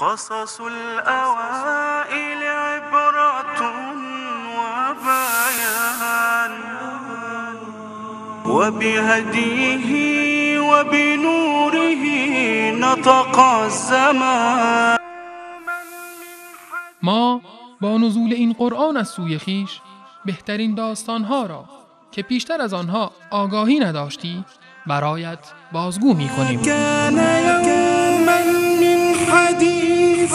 قصص الأوائل عبرة وبيان وبهديه وبنوره نطق الزمان ما با نزول این قرآن از سوی خیش بهترین داستانها را که پیشتر از آنها آگاهی نداشتی برایت بازگو می کنیم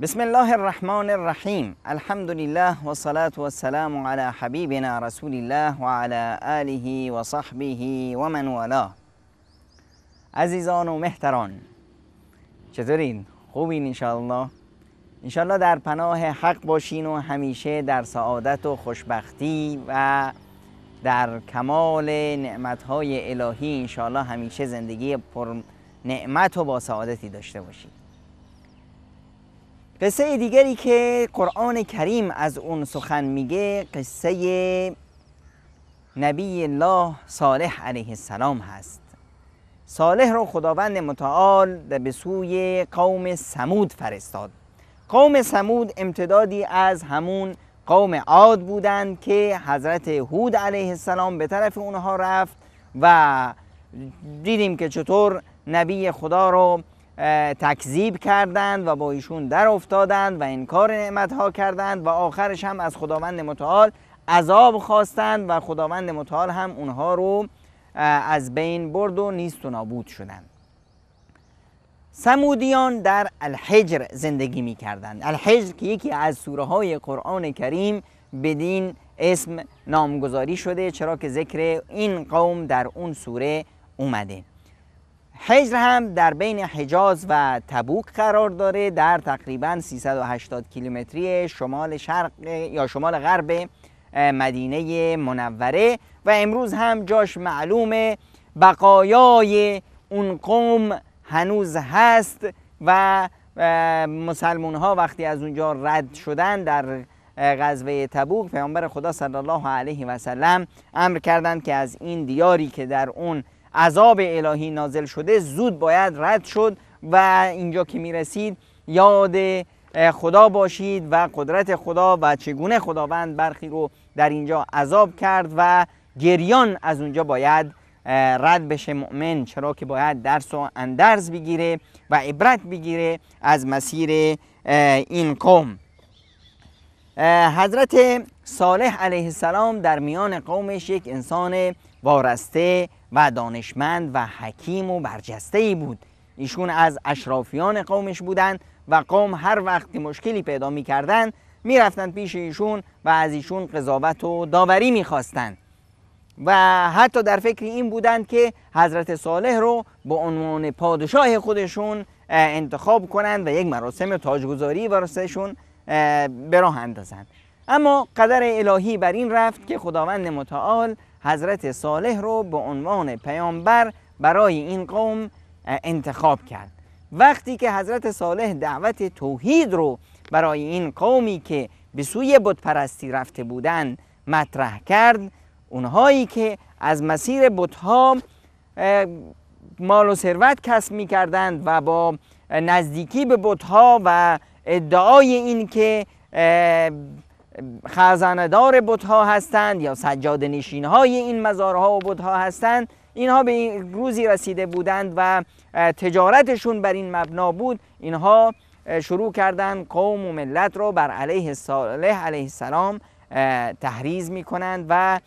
بسم الله الرحمن الرحیم الحمد لله و صلاة و سلام على حبیبنا رسول الله و على آله و صحبه و من عزیزان و محتران چطورین؟ خوبین انشاءالله؟ انشاءالله در پناه حق باشین و همیشه در سعادت و خوشبختی و در کمال نعمتهای الهی انشاءالله همیشه زندگی پر نعمت و با سعادتی داشته باشید قصه دیگری که قرآن کریم از اون سخن میگه قصه نبی الله صالح علیه السلام هست صالح رو خداوند متعال به سوی قوم سمود فرستاد قوم سمود امتدادی از همون قوم عاد بودند که حضرت هود علیه السلام به طرف اونها رفت و دیدیم که چطور نبی خدا رو تکذیب کردند و با ایشون در افتادند و انکار نعمت ها کردند و آخرش هم از خداوند متعال عذاب خواستند و خداوند متعال هم اونها رو از بین برد و نیست و نابود شدند سمودیان در الحجر زندگی می کردند الحجر که یکی از سوره های قرآن کریم بدین اسم نامگذاری شده چرا که ذکر این قوم در اون سوره اومده حجر هم در بین حجاز و تبوک قرار داره در تقریبا 380 کیلومتری شمال شرق یا شمال غرب مدینه منوره و امروز هم جاش معلومه بقایای اون قوم هنوز هست و مسلمون ها وقتی از اونجا رد شدن در غزوه تبوک پیامبر خدا صلی الله علیه و سلم امر کردند که از این دیاری که در اون عذاب الهی نازل شده زود باید رد شد و اینجا که میرسید یاد خدا باشید و قدرت خدا و چگونه خداوند برخی رو در اینجا عذاب کرد و گریان از اونجا باید رد بشه مؤمن چرا که باید درس و اندرز بگیره و عبرت بگیره از مسیر این قوم حضرت صالح علیه السلام در میان قومش یک انسان وارسته و دانشمند و حکیم و برجسته ای بود ایشون از اشرافیان قومش بودند و قوم هر وقت مشکلی پیدا می میرفتند پیش ایشون و از ایشون قضاوت و داوری میخواستند و حتی در فکر این بودند که حضرت صالح رو به عنوان پادشاه خودشون انتخاب کنند و یک مراسم تاجگذاری براسشون به راه اندازند اما قدر الهی بر این رفت که خداوند متعال حضرت صالح رو به عنوان پیامبر برای این قوم انتخاب کرد وقتی که حضرت صالح دعوت توحید رو برای این قومی که به سوی بتپرستی رفته بودند مطرح کرد اونهایی که از مسیر بتها مال و ثروت کسب کردند و با نزدیکی به بتها و ادعای این که خزاندار بتها هستند یا سجاد نشین های این مزارها و بتها هستند اینها به این روزی رسیده بودند و تجارتشون بر این مبنا بود اینها شروع کردند قوم و ملت را بر علیه صالح علیه السلام تحریز می کنند و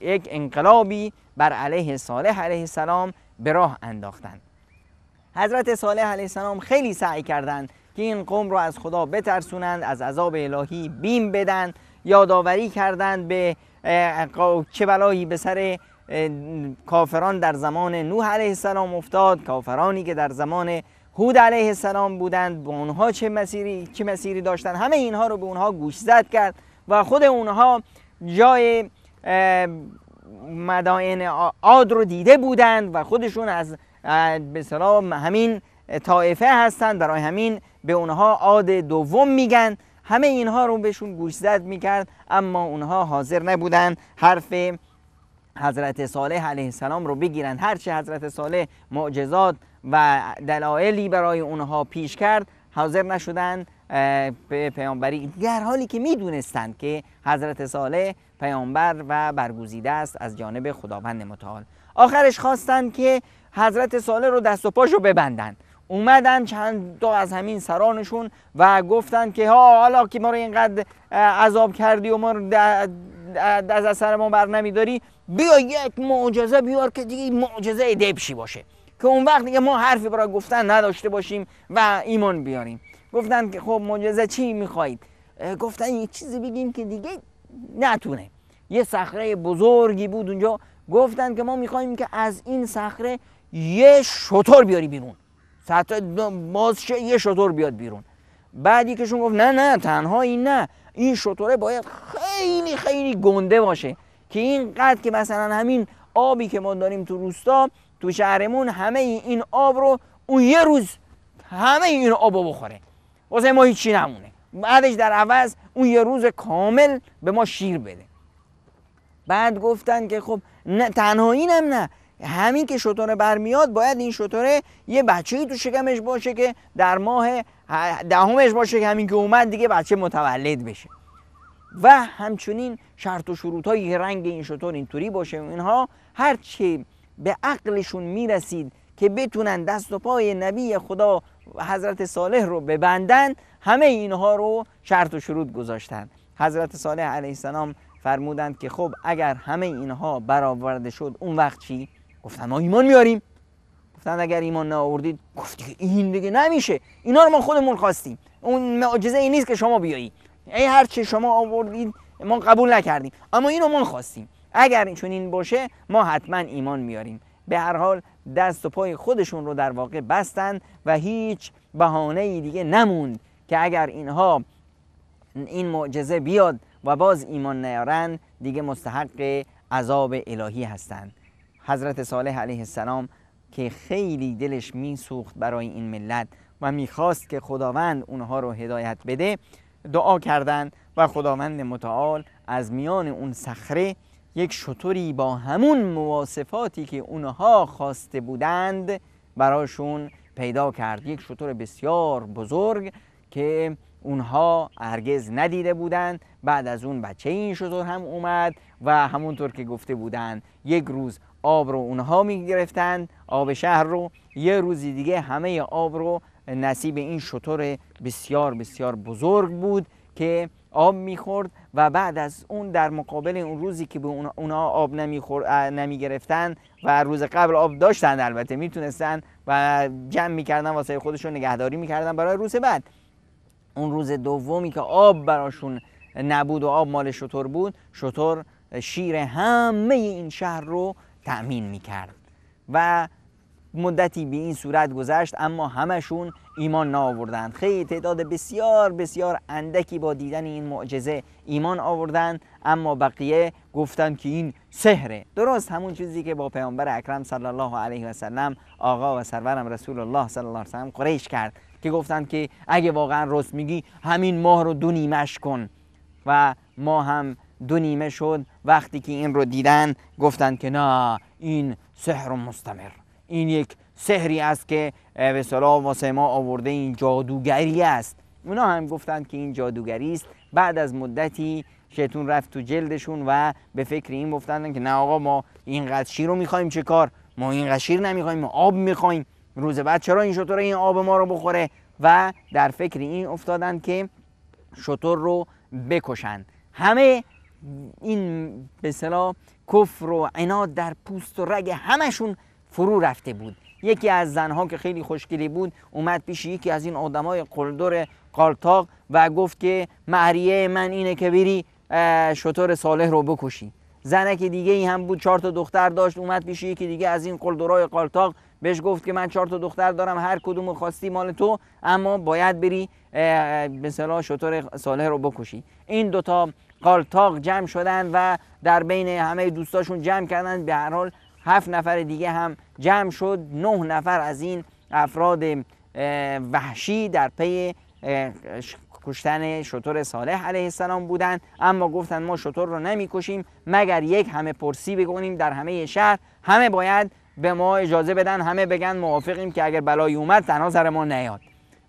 یک انقلابی بر علیه صالح علیه السلام به راه انداختند حضرت صالح علیه السلام خیلی سعی کردند که این قوم رو از خدا بترسونند از عذاب الهی بیم بدن یادآوری کردند به چه بلایی به سر کافران در زمان نوح علیه السلام افتاد کافرانی که در زمان هود علیه السلام بودند به اونها چه مسیری چه مسیری داشتند همه اینها رو به اونها گوش زد کرد و خود اونها جای مدائن عاد رو دیده بودند و خودشون از به همین طایفه هستند برای همین به اونها عاد دوم میگن همه اینها رو بهشون گوشزد میکرد اما اونها حاضر نبودن حرف حضرت صالح علیه السلام رو بگیرن هرچه حضرت صالح معجزات و دلایلی برای اونها پیش کرد حاضر نشدن به پیامبری در حالی که میدونستند که حضرت صالح پیامبر و برگزیده است از جانب خداوند متعال آخرش خواستند که حضرت صالح رو دست و پاشو ببندن اومدن چند تا از همین سرانشون و گفتن که ها حالا که ما رو اینقدر عذاب کردی و ما رو از اثر ما بر نمیداری بیا یک معجزه بیار که دیگه معجزه دبشی باشه که اون وقت دیگه ما حرفی برای گفتن نداشته باشیم و ایمان بیاریم گفتن که خب معجزه چی میخواید گفتن یه چیزی بگیم که دیگه نتونه یه صخره بزرگی بود اونجا گفتن که ما میخوایم که از این صخره یه شطور بیاری بیرون حتی باز یه شطور بیاد بیرون بعد یکیشون گفت نه نه تنها این نه این شطوره باید خیلی خیلی گنده باشه که اینقدر که مثلا همین آبی که ما داریم تو روستا تو شهرمون همه این آب رو اون یه روز همه این آب رو بخوره واسه ما هیچی نمونه بعدش در عوض اون یه روز کامل به ما شیر بده بعد گفتن که خب نه تنها اینم نه همین که شطوره برمیاد باید این شطوره یه بچه تو شکمش باشه که در ماه دهمش باشه که همین که اومد دیگه بچه متولد بشه و همچنین شرط و شروط های رنگ این شطور اینطوری باشه اینها هر چی به عقلشون میرسید که بتونن دست و پای نبی خدا حضرت صالح رو ببندن همه اینها رو شرط و شروط گذاشتن حضرت صالح علیه السلام فرمودند که خب اگر همه اینها برآورده شد اون وقت چی گفتن ما ایمان میاریم گفتن اگر ایمان نیاوردید گفت دیگه این دیگه نمیشه اینا رو ما خودمون خواستیم اون معجزه ای نیست که شما بیایی ای هر چه شما آوردید ما قبول نکردیم اما اینو ما خواستیم اگر چون این باشه ما حتما ایمان میاریم به هر حال دست و پای خودشون رو در واقع بستند و هیچ بهانه دیگه نموند که اگر اینها این معجزه بیاد و باز ایمان نیارن دیگه مستحق عذاب الهی هستند حضرت صالح علیه السلام که خیلی دلش میسوخت برای این ملت و میخواست که خداوند اونها رو هدایت بده دعا کردند و خداوند متعال از میان اون صخره یک شطوری با همون مواصفاتی که اونها خواسته بودند براشون پیدا کرد یک شطور بسیار بزرگ که اونها هرگز ندیده بودند بعد از اون بچه این شطور هم اومد و همونطور که گفته بودند یک روز آب رو اونها میگرفتن آب شهر رو یه روزی دیگه همه آب رو نصیب این شطور بسیار بسیار بزرگ بود که آب میخورد و بعد از اون در مقابل اون روزی که به اونها آب نمیگرفتن و روز قبل آب داشتن البته میتونستن و جمع میکردن واسه خودشون نگهداری میکردن برای روز بعد اون روز دومی که آب براشون نبود و آب مال شطور بود شطور شیر همه این شهر رو تأمین میکرد و مدتی به این صورت گذشت اما همشون ایمان نآوردند خیلی تعداد بسیار بسیار اندکی با دیدن این معجزه ایمان آوردند اما بقیه گفتند که این سهره درست همون چیزی که با پیامبر اکرم صلی الله علیه و سلم آقا و سرورم رسول الله صلی الله علیه و سلم قریش کرد که گفتند که اگه واقعا راست میگی همین ماه رو دو نیمش کن و ما هم دو نیمه شد وقتی که این رو دیدن گفتند که نه این سحر مستمر این یک سحری است که به صلاح واسه ما آورده این جادوگری است اونا هم گفتند که این جادوگری است بعد از مدتی شیطون رفت تو جلدشون و به فکر این گفتند که نه آقا ما این شیر رو میخوایم چه کار ما این شیر نمیخوایم ما آب میخوایم روز بعد چرا این شطور این آب ما رو بخوره و در فکر این افتادند که شطور رو بکشن همه این به صلاح کفر و عناد در پوست و رگ همشون فرو رفته بود یکی از زنها که خیلی خوشگلی بود اومد پیش یکی از این آدمای قلدر قالتاق و گفت که محریه من اینه که بری شطور صالح رو بکشی زنه که دیگه ای هم بود چهار تا دختر داشت اومد پیش یکی دیگه از این قلدرای قالتاق بهش گفت که من چهار تا دختر دارم هر کدوم خواستی مال تو اما باید بری به صلاح شطور صالح رو بکشی این دوتا قالتاق جمع شدن و در بین همه دوستاشون جمع کردن به هر حال هفت نفر دیگه هم جمع شد نه نفر از این افراد وحشی در پی کشتن شطور صالح علیه السلام بودند اما گفتند ما شطور رو نمیکشیم مگر یک همه پرسی بکنیم در همه شهر همه باید به ما اجازه بدن همه بگن موافقیم که اگر بلایی اومد تنها سر ما نیاد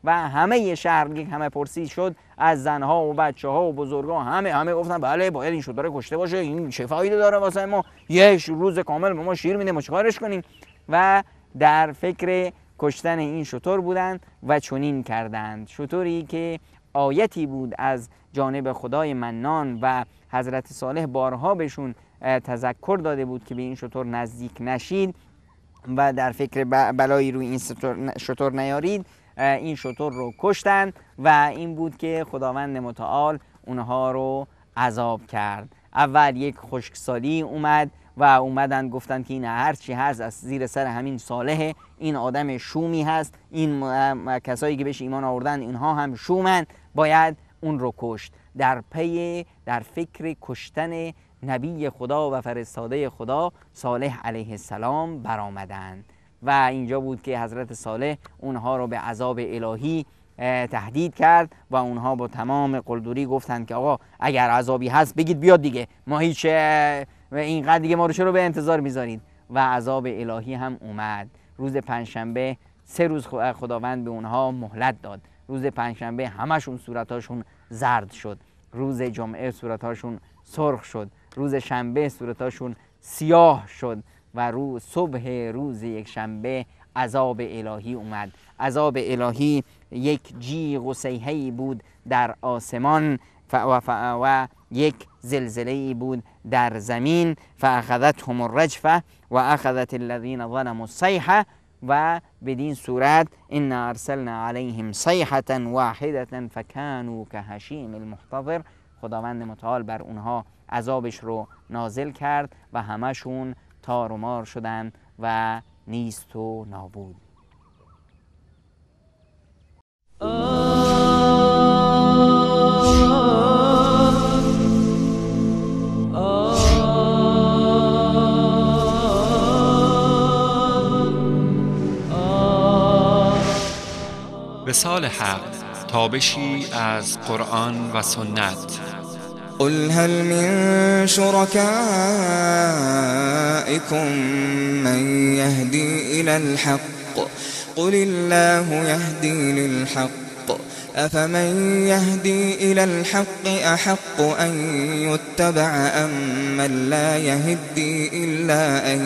و همه شهر یک همه پرسی شد از زنها و بچه ها و بزرگا همه همه گفتن بله باید این داره کشته باشه این چه فایده داره واسه ما یه روز کامل به ما شیر میده ما چیکارش کنیم و در فکر کشتن این شطور بودند و چنین کردند شطوری که آیتی بود از جانب خدای منان و حضرت صالح بارها بهشون تذکر داده بود که به این شطور نزدیک نشید و در فکر بلایی روی این شطور نیارید این شطور رو کشتن و این بود که خداوند متعال اونها رو عذاب کرد اول یک خشکسالی اومد و اومدن گفتن که این هرچی هست از زیر سر همین صالح این آدم شومی هست این کسایی که بهش ایمان آوردن اینها هم شومن باید اون رو کشت در پی در فکر کشتن نبی خدا و فرستاده خدا صالح علیه السلام برآمدند و اینجا بود که حضرت صالح اونها رو به عذاب الهی تهدید کرد و اونها با تمام قلدوری گفتند که آقا اگر عذابی هست بگید بیاد دیگه ما هیچ اینقدر دیگه ما رو چرا به انتظار میذارید و عذاب الهی هم اومد روز پنجشنبه سه روز خداوند به اونها مهلت داد روز پنجشنبه همشون صورتاشون زرد شد روز جمعه صورتاشون سرخ شد روز شنبه صورتاشون سیاه شد و رو صبح روز یک شنبه عذاب الهی اومد عذاب الهی یک جیغ و سیهی بود در آسمان و, یک زلزله ای بود در زمین هم الرجفه و اخذت الذین ظلموا الصیحه و بدین صورت ان ارسلنا علیهم صیحه واحده که هشیم المحتضر خداوند متعال بر اونها عذابش رو نازل کرد و همشون تار و مار شدن و نیست و نابود به سال حق تابشی از قرآن و سنت قل هل من شركائكم من يهدي إلى الحق قل الله يهدي للحق أفمن يهدي إلى الحق أحق أن يتبع أم من لا يهدي إلا أن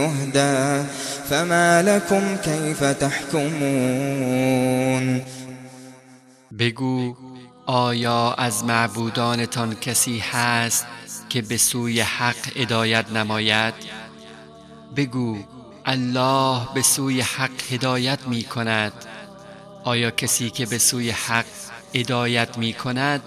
يهدى فما لكم كيف تحكمون بگو آیا از معبودانتان کسی هست که به سوی حق هدایت نماید بگو الله به سوی حق هدایت می کند آیا کسی که به سوی حق هدایت می کند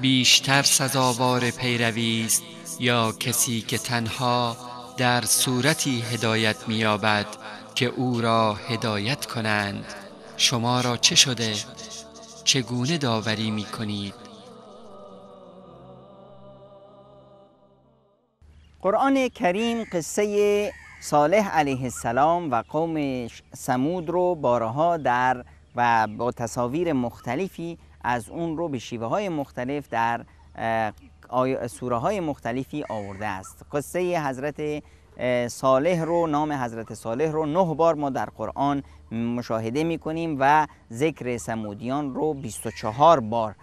بیشتر سزاوار پیروی است یا کسی که تنها در صورتی هدایت یابد که او را هدایت کنند شما را چه شده چگونه داوری می کنید قرآن کریم قصه صالح علیه السلام و قوم سمود رو بارها در و با تصاویر مختلفی از اون رو به شیوه های مختلف در سوره های مختلفی آورده است قصه حضرت صالح رو نام حضرت صالح رو نه بار ما در قرآن مشاهده می کنیم و ذکر سمودیان رو 24 بار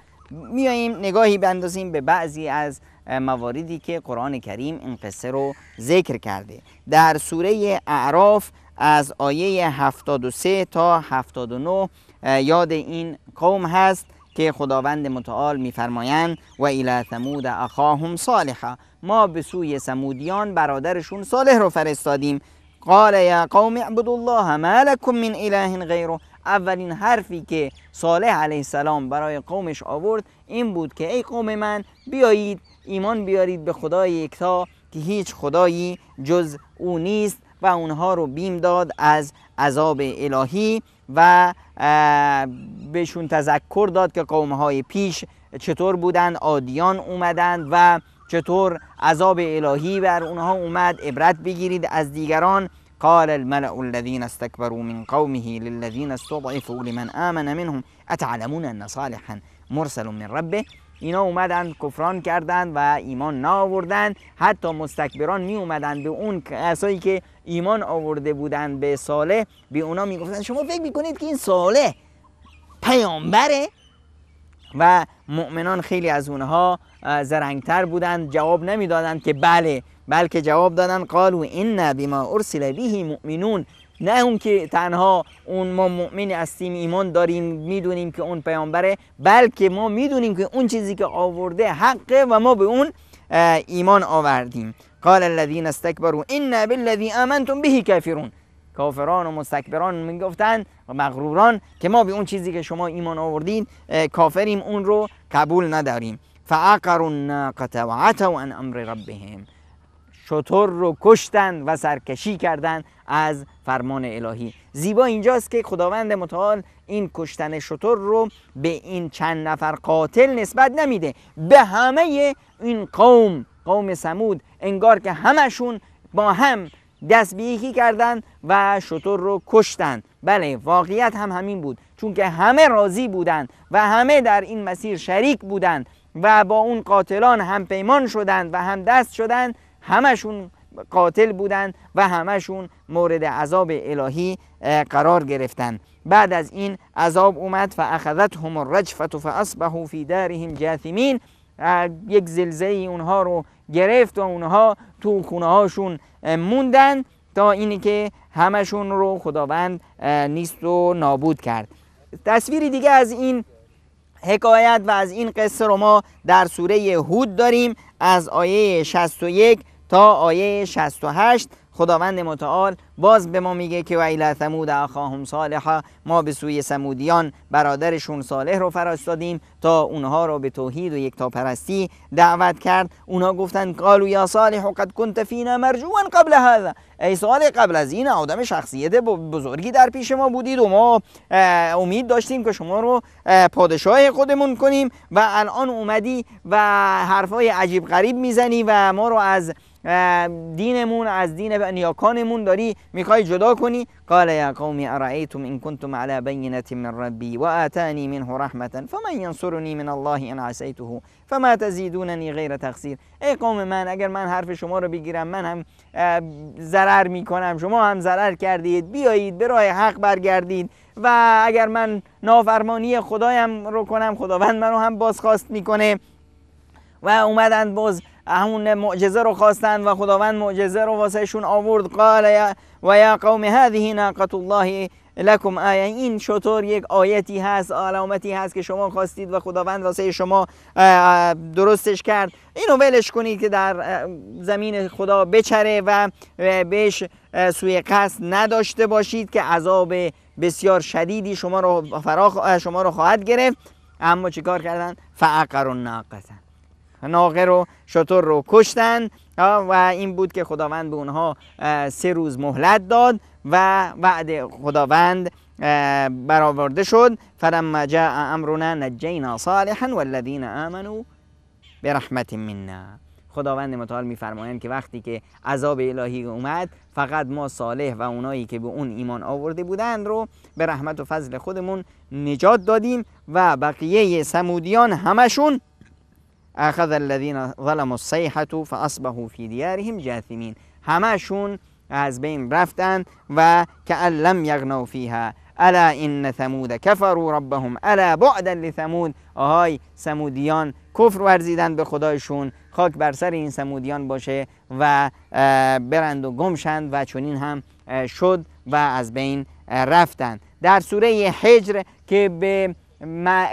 میاییم نگاهی بندازیم به بعضی از مواردی که قرآن کریم این قصه رو ذکر کرده در سوره اعراف از آیه 73 تا 79 یاد این قوم هست که خداوند متعال میفرمایند و الی ثمود اخاهم صالحا ما به سوی سمودیان برادرشون صالح رو فرستادیم قال یا قوم اعبدوا الله ما لکم من اله غیره اولین حرفی که صالح علیه السلام برای قومش آورد این بود که ای قوم من بیایید ایمان بیارید به خدای یکتا که هیچ خدایی جز او نیست و اونها رو بیم داد از عذاب الهی و بهشون تذکر داد که قومهای پیش چطور بودند عادیان اومدند و چطور عذاب الهی بر اونها اومد عبرت بگیرید از دیگران قال الملع الذين استكبروا من قومه للذين استضعفوا لمن آمن منهم اتعلمون ان صالحا مرسل من ربه اینا اومدن کفران کردند و ایمان نآوردند حتی مستکبران می اومدن به اون کسایی که ایمان آورده بودند به صالح به اونا میگفتن شما فکر میکنید که این صالح پیامبره و مؤمنان خیلی از اونها زرنگتر بودند جواب نمیدادند که بله بلکه جواب دادن قالو ان بما ارسل به مؤمنون نه اون که تنها اون ما مؤمن هستیم ایمان داریم میدونیم که اون پیامبره بلکه ما میدونیم که اون چیزی که آورده حقه و ما به اون ایمان آوردیم قال الذین استکبروا ان بالذی امنتم به کافرون کافران و مستکبران میگفتند و مغروران که ما به اون چیزی که شما ایمان آوردین کافریم اون رو قبول نداریم فعقروا الناقه وعتوا عن امر ربهم شطور رو کشتن و سرکشی کردن از فرمان الهی زیبا اینجاست که خداوند متعال این کشتن شطور رو به این چند نفر قاتل نسبت نمیده به همه این قوم قوم سمود انگار که همشون با هم یکی کردند و شطور رو کشتن بله واقعیت هم همین بود چون که همه راضی بودند و همه در این مسیر شریک بودند و با اون قاتلان هم پیمان شدند و هم دست شدند همشون قاتل بودند و همشون مورد عذاب الهی قرار گرفتند بعد از این عذاب اومد فاخذتهم الرجفه فاصبحوا فی دارهم جاثمین یک زلزله اونها رو گرفت و اونها تو خونه هاشون موندن تا اینی که همشون رو خداوند نیست و نابود کرد تصویری دیگه از این حکایت و از این قصه رو ما در سوره هود داریم از آیه 61 تا آیه 68 خداوند متعال باز به ما میگه که و ثمود اخاهم صالحا ما به سوی سمودیان برادرشون صالح رو فرستادیم تا اونها رو به توحید و یکتاپرستی دعوت کرد اونا گفتن قالو یا صالح قد کنت فینا مرجوا قبل هذا ای صالح قبل از این آدم شخصیت بزرگی در پیش ما بودید و ما امید داشتیم که شما رو پادشاه خودمون کنیم و الان اومدی و حرفای عجیب غریب میزنی و ما رو از دینمون از دین نیاکانمون داری میخوای جدا کنی قال یا قوم ارایتم ان کنتم علی بینه من ربی و آتانی منه رحمتا فمن ینصرنی من الله ان عسیته فما تزیدوننی غیر تقصیر ای قوم من اگر من حرف شما رو بگیرم من هم ضرر میکنم شما هم ضرر کردید بیایید به راه حق برگردید و اگر من نافرمانی خدایم رو کنم خداوند منو هم بازخواست میکنه و اومدن باز همون معجزه رو خواستند و خداوند معجزه رو واسهشون آورد قال و یا قوم هذه ناقه الله لکم آیه این شطور یک آیتی هست علامتی هست که شما خواستید و خداوند واسه شما درستش کرد اینو ولش کنید که در زمین خدا بچره و بهش سوی قصد نداشته باشید که عذاب بسیار شدیدی شما رو فرا شما رو خواهد گرفت اما چیکار کردن فعقر الناقه ناقه رو شطور رو کشتن و این بود که خداوند به اونها سه روز مهلت داد و بعد خداوند برآورده شد فلما جاء امرنا نجینا صالحا والذین آمنوا برحمت منا خداوند متعال میفرمایند که وقتی که عذاب الهی اومد فقط ما صالح و اونایی که به اون ایمان آورده بودند رو به رحمت و فضل خودمون نجات دادیم و بقیه سمودیان همشون اخذ الذين ظلموا ف فاصبحوا في ديارهم جاثمين همشون از بین رفتن و که لم یغنوا فیها الا ان ثمود کفروا ربهم الا بعدا لثمود آهای سمودیان کفر ورزیدن به خدایشون خاک بر سر این سمودیان باشه و برند و گمشند و چنین هم شد و از بین رفتن در سوره حجر که به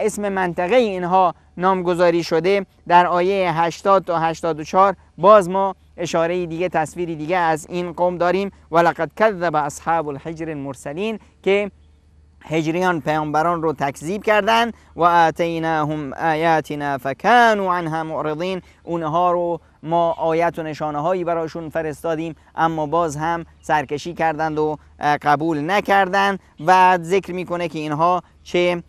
اسم منطقه اینها نامگذاری شده در آیه 80 تا 84 باز ما اشاره دیگه تصویری دیگه از این قوم داریم و لقد کذب اصحاب الحجر المرسلین که هجریان پیامبران رو تکذیب کردند و اتیناهم آیاتنا فکانوا عنها معرضین اونها رو ما آیت و نشانه هایی برایشون فرستادیم اما باز هم سرکشی کردند و قبول نکردند و ذکر میکنه که اینها چه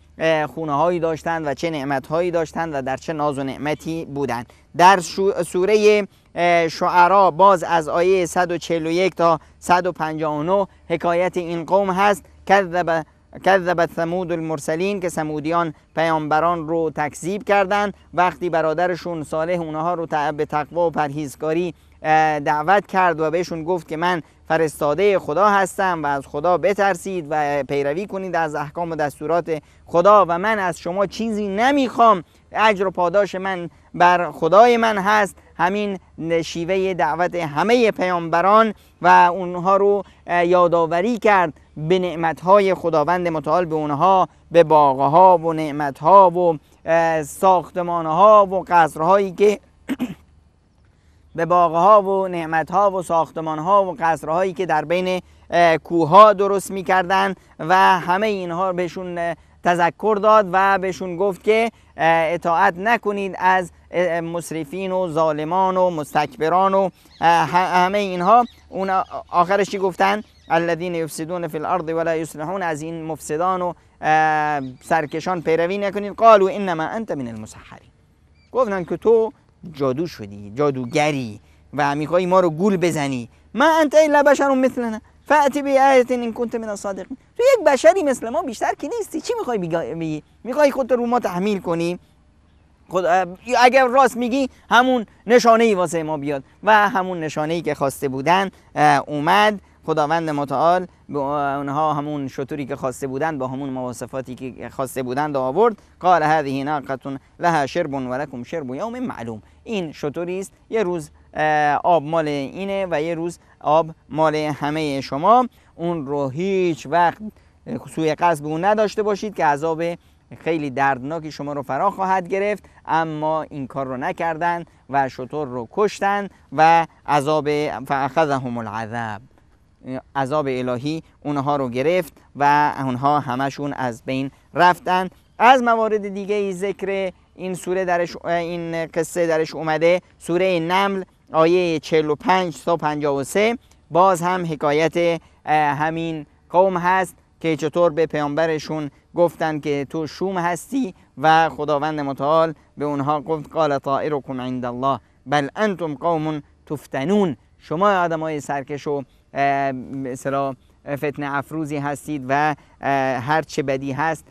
خونه هایی داشتند و چه نعمت هایی داشتند و در چه ناز و نعمتی بودند در سوره شعرا باز از آیه 141 تا 159 حکایت این قوم هست کذب کذبت ثمود المرسلین که سمودیان پیامبران رو تکذیب کردند وقتی برادرشون صالح اونها رو به تقوا و پرهیزکاری دعوت کرد و بهشون گفت که من فرستاده خدا هستم و از خدا بترسید و پیروی کنید از احکام و دستورات خدا و من از شما چیزی نمیخوام اجر و پاداش من بر خدای من هست همین شیوه دعوت همه پیامبران و اونها رو یادآوری کرد به نعمتهای خداوند متعال به اونها به ها و ها و ها و هایی که به ها و نعمتها و ساختمانها و قصرهایی که در بین ها درست میکردن و همه اینها بهشون تذکر داد و بهشون گفت که اطاعت نکنید از مصرفین و ظالمان و مستکبران و همه اینها اون آخرش چی گفتن الذین یفسدون فی الارض ولا یصلحون از این مفسدان و سرکشان پیروی نکنید قالوا انما انت من المسحرین گفتن که تو جادو شدی جادوگری و میخوای ما رو گول بزنی ما انت الا بشر مثلنا فاتی به آیت این من الصادقین تو یک بشری مثل ما بیشتر که نیستی چی میخوای بگی میخوای خودت رو ما تحمیل کنی خود اگر راست میگی همون نشانه ای واسه ما بیاد و همون نشانه ای که خواسته بودن اومد خداوند متعال به اونها همون شطوری که خواسته بودند با همون مواصفاتی که خواسته بودند آورد قال هذه ناقه لها شرب و شرب یوم معلوم این شطوری است یه روز آب مال اینه و یه روز آب مال همه شما اون رو هیچ وقت سوی قصد به اون نداشته باشید که عذاب خیلی دردناکی شما رو فرا خواهد گرفت اما این کار رو نکردند و شطور رو کشتن و عذاب فاخذهم العذاب عذاب الهی اونها رو گرفت و اونها همشون از بین رفتن از موارد دیگه ای ذکر این سوره درش این قصه درش اومده سوره نمل آیه 45 تا 53 باز هم حکایت همین قوم هست که چطور به پیامبرشون گفتند که تو شوم هستی و خداوند متعال به اونها گفت قال طائركم عند الله بل انتم قوم تفتنون شما آدمای سرکش و مثلا فتن عفروزی هستید و هر چه بدی هست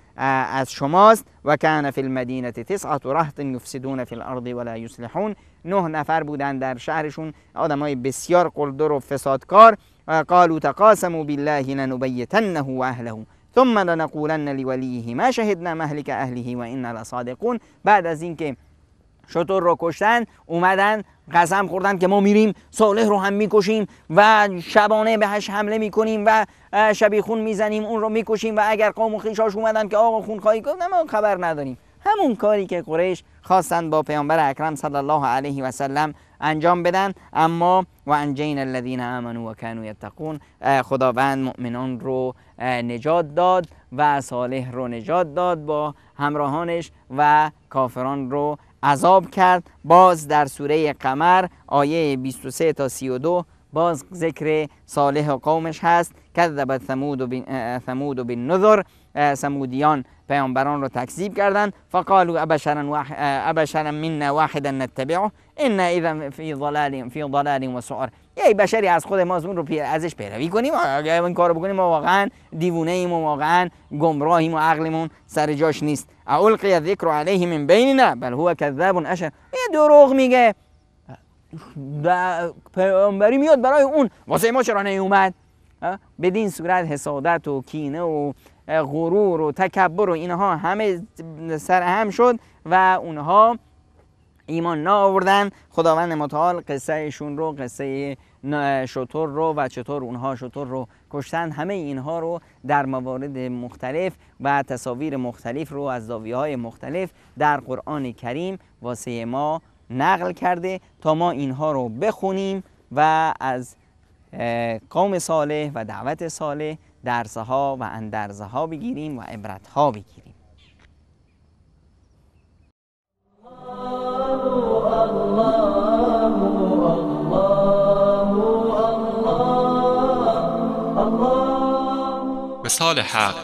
از شماست و کان فی المدینه تسعه رهط یفسدون فی الارض ولا یصلحون نه نفر بودن در شهرشون آدمای بسیار قلدر و فسادکار قالوا تقاسموا بالله لنبیتنه و اهله ثم لنقولن لولیه ما شهدنا مهلك اهله و انا لصادقون بعد از اینکه شطور رو کشتن اومدن قسم خوردن که ما میریم صالح رو هم میکشیم و شبانه بهش حمله میکنیم و خون میزنیم اون رو میکشیم و اگر قوم و خیشاش اومدن که آقا خون خواهی کنه ما خبر نداریم همون کاری که قریش خواستن با پیامبر اکرم صلی الله علیه و سلم انجام بدن اما و انجین الذین آمنوا و کانوا یتقون خداوند مؤمنان رو نجات داد و صالح رو نجات داد با همراهانش و کافران رو عذاب کرد باز در سوره قمر آیه 23 تا 32 باز ذکر صالح قومش هست کذبت ثمود و بن ثمود و بن نذر ثمودیان پیامبران رو تکذیب کردند فقالوا ابشرا واح... ابشرا منا واحدا نتبعه ان اذا فی ضلال فی ضلال و سعر یه بشری از خود ما رو ازش پیروی کنیم اگه این کارو بکنیم ما واقعا دیوونه ایم و واقعا گمراهیم و عقلمون سر جاش نیست اولقی الذکر علیه من بیننا بل هو کذاب اشر یه دروغ میگه پیامبری میاد برای اون واسه ما چرا نیومد بدین صورت حسادت و کینه و غرور و تکبر و اینها همه سر هم شد و اونها ایمان نآوردن خداوند متعال قصهشون رو قصه شطور رو و چطور اونها شطور رو کشتن همه اینها رو در موارد مختلف و تصاویر مختلف رو از زاویه های مختلف در قرآن کریم واسه ما نقل کرده تا ما اینها رو بخونیم و از قوم صالح و دعوت صالح درسه ها و اندرزه ها بگیریم و عبرت ها بگیریم وصال حق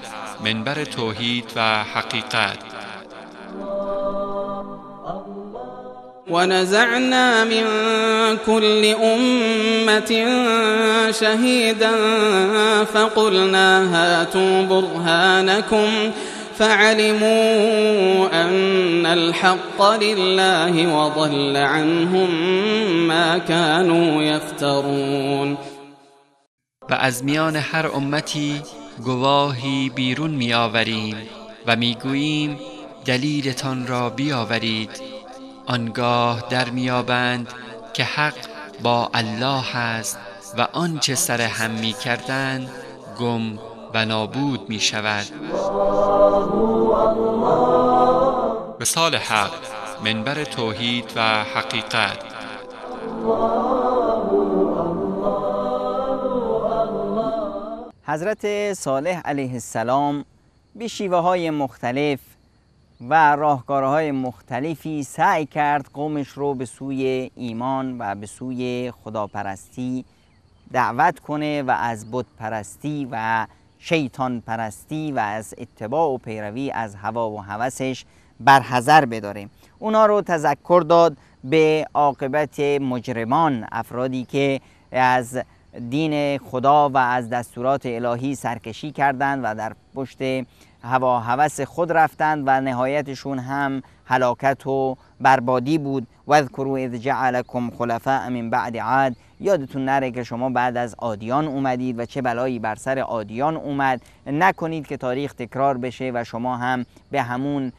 منبر توحید و حقیقت ونزعنا من كل أمة شهيدا فقلنا هاتوا برهانكم فعلموا أن الحق لله وضل عنهم ما كانوا يفترون و از میان هر امتی گواهی بیرون می آوریم و می گوییم دلیلتان را بیاورید آنگاه در میابند که حق با الله است و آنچه سر هم می کردن گم و نابود می شود مثال حق منبر توحید و حقیقت حضرت صالح علیه السلام به شیوه های مختلف و راهکارهای مختلفی سعی کرد قومش رو به سوی ایمان و به سوی خداپرستی دعوت کنه و از بت پرستی و شیطان پرستی و از اتباع و پیروی از هوا و هوسش برحذر بداره اونا رو تذکر داد به عاقبت مجرمان افرادی که از دین خدا و از دستورات الهی سرکشی کردند و در پشت هوا هوس خود رفتند و نهایتشون هم هلاکت و بربادی بود و اذکروا اذ جعلکم خلفاء من بعد عاد یادتون نره که شما بعد از آدیان اومدید و چه بلایی بر سر آدیان اومد نکنید که تاریخ تکرار بشه و شما هم به همون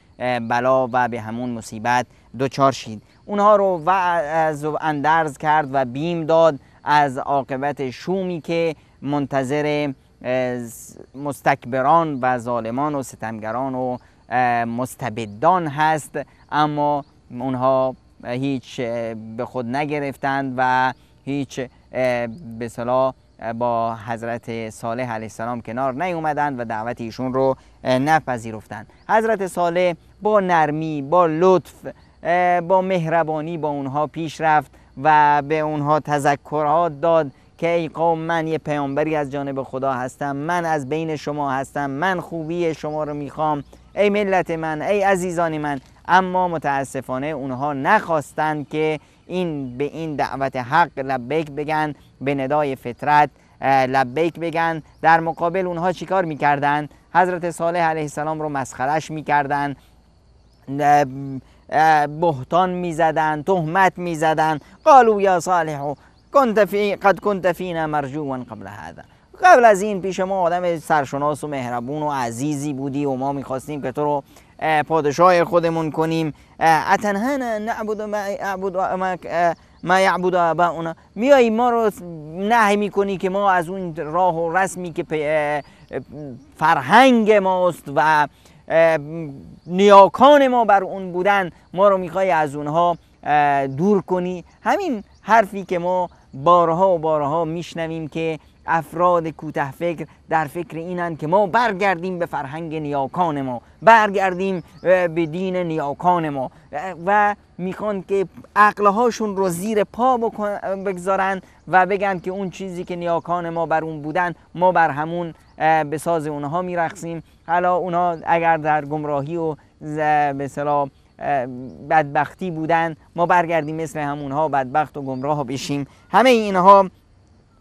بلا و به همون مصیبت دچار شید اونها رو و از اندرز کرد و بیم داد از عاقبت شومی که منتظر مستکبران و ظالمان و ستمگران و مستبدان هست اما اونها هیچ به خود نگرفتند و هیچ به صلاح با حضرت صالح علیه السلام کنار نیومدند و دعوت ایشون رو نپذیرفتند حضرت صالح با نرمی با لطف با مهربانی با اونها پیش رفت و به اونها تذکرات داد که ای قوم من یه پیامبری از جانب خدا هستم من از بین شما هستم من خوبی شما رو میخوام ای ملت من ای عزیزان من اما متاسفانه اونها نخواستند که این به این دعوت حق لبیک بگن به ندای فطرت لبیک بگن در مقابل اونها چیکار میکردن حضرت صالح علیه السلام رو مسخرش میکردن بهتان میزدند تهمت میزدند قالو یا صالح کنت فی قد کنت فینا مرجوا قبل هذا قبل از این پیش ما آدم سرشناس و مهربون و عزیزی بودی و ما میخواستیم که تو رو پادشاه خودمون کنیم اتنهانا نعبد ما اعبد ما یعبد میای ما رو نهی میکنی که ما از اون راه و رسمی که فرهنگ ماست و نیاکان ما بر اون بودن ما رو میخوای از اونها دور کنی همین حرفی که ما بارها و بارها میشنویم که افراد کوته فکر در فکر اینن که ما برگردیم به فرهنگ نیاکان ما برگردیم به دین نیاکان ما و میخوان که عقلهاشون رو زیر پا بگذارن و بگن که اون چیزی که نیاکان ما بر اون بودن ما بر همون به ساز اونها میرخسیم حالا اونا اگر در گمراهی و به بدبختی بودن ما برگردیم مثل همونها بدبخت و گمراه بشیم همه اینها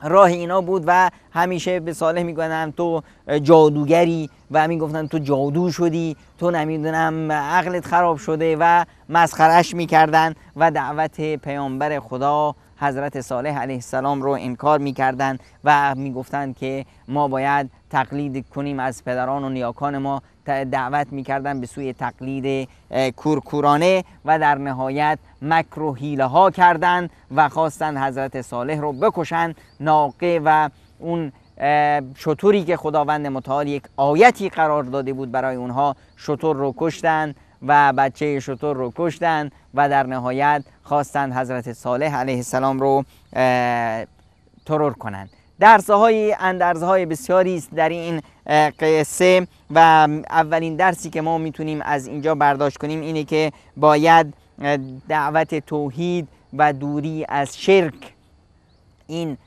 راه اینا بود و همیشه به صالح میگفتن تو جادوگری و میگفتن تو جادو شدی تو نمیدونم عقلت خراب شده و مسخرش میکردن و دعوت پیامبر خدا حضرت صالح علیه السلام رو انکار میکردند و میگفتند که ما باید تقلید کنیم از پدران و نیاکان ما دعوت میکردن به سوی تقلید کورکورانه و در نهایت مکر و ها کردند و خواستند حضرت صالح رو بکشن ناقه و اون شطوری که خداوند متعال یک آیتی قرار داده بود برای اونها شطور رو کشتند و بچه شطور رو کشتند و در نهایت خواستند حضرت صالح علیه السلام رو ترور کنند درسه های اندرزه های بسیاری است در این قصه و اولین درسی که ما میتونیم از اینجا برداشت کنیم اینه که باید دعوت توحید و دوری از شرک این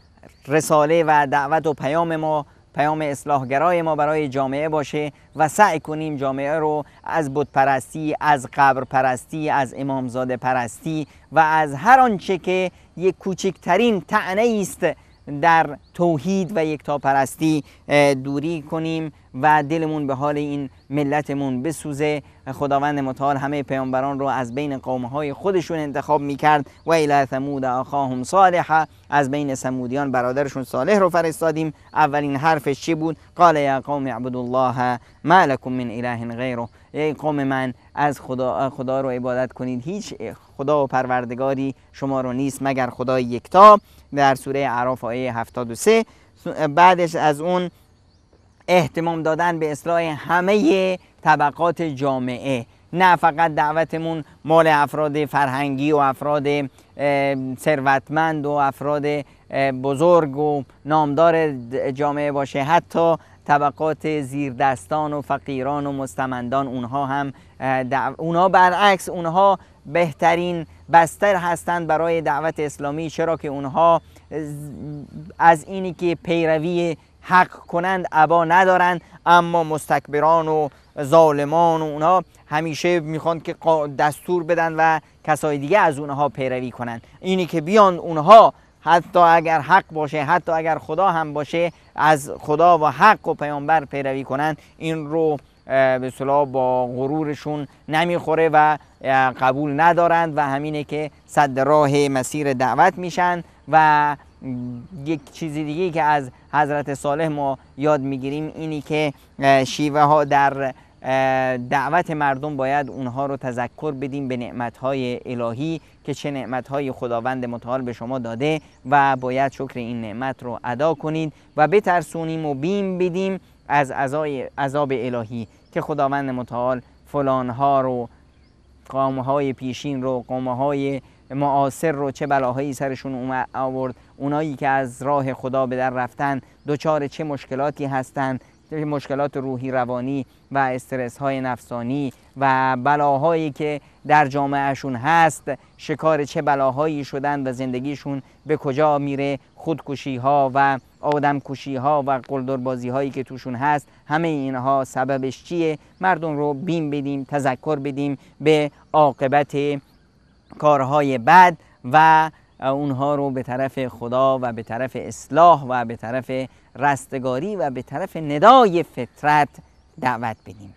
رساله و دعوت و پیام ما پیام اصلاحگرای ما برای جامعه باشه و سعی کنیم جامعه رو از بتپرستی از قبرپرستی، از امامزاده پرستی و از هر آنچه که یک کوچکترین تعنه است در توحید و یکتاپرستی دوری کنیم و دلمون به حال این ملتمون بسوزه خداوند متعال همه پیامبران رو از بین قومهای خودشون انتخاب میکرد و الی ثمود اخاهم صالحا از بین ثمودیان برادرشون صالح رو فرستادیم اولین حرفش چی بود قال یا قوم اعبدوا الله ما لکم من اله غیره ای قوم من از خدا, خدا رو عبادت کنید هیچ خدا و پروردگاری شما رو نیست مگر خدای یکتا در سوره عراف آیه 73 بعدش از اون احتمام دادن به اصلاح همه طبقات جامعه نه فقط دعوتمون مال افراد فرهنگی و افراد ثروتمند و افراد بزرگ و نامدار جامعه باشه حتی طبقات زیردستان و فقیران و مستمندان اونها هم اونها برعکس اونها بهترین بستر هستند برای دعوت اسلامی چرا که اونها از اینی که پیروی حق کنند عبا ندارند اما مستکبران و ظالمان و اونها همیشه میخوان که دستور بدن و کسای دیگه از اونها پیروی کنند اینی که بیان اونها حتی اگر حق باشه حتی اگر خدا هم باشه از خدا و حق و پیامبر پیروی کنند این رو به صلاح با غرورشون نمیخوره و قبول ندارند و همینه که صد راه مسیر دعوت میشن و یک چیزی دیگه که از حضرت صالح ما یاد میگیریم اینی که شیوه ها در دعوت مردم باید اونها رو تذکر بدیم به نعمتهای الهی که چه نعمتهای خداوند متعال به شما داده و باید شکر این نعمت رو ادا کنید و بترسونیم و بیم بدیم از عذاب الهی که خداوند متعال فلانها رو های پیشین رو های معاصر رو چه بلاهایی سرشون آورد اونایی که از راه خدا به در رفتن دچار چه مشکلاتی هستند مشکلات روحی روانی و استرس های نفسانی و بلاهایی که در جامعهشون هست شکار چه بلاهایی شدن و زندگیشون به کجا میره خودکشی ها و آدم ها و قلدربازی هایی که توشون هست همه اینها سببش چیه مردم رو بیم بدیم تذکر بدیم به عاقبت کارهای بد و اونها رو به طرف خدا و به طرف اصلاح و به طرف رستگاری و به طرف ندای فطرت دعوت بدیم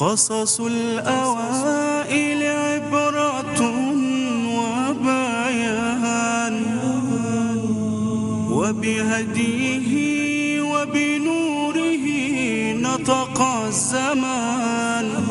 قصص الأوائل عبرة وبيان وبهديه وبنوره نطق الزمان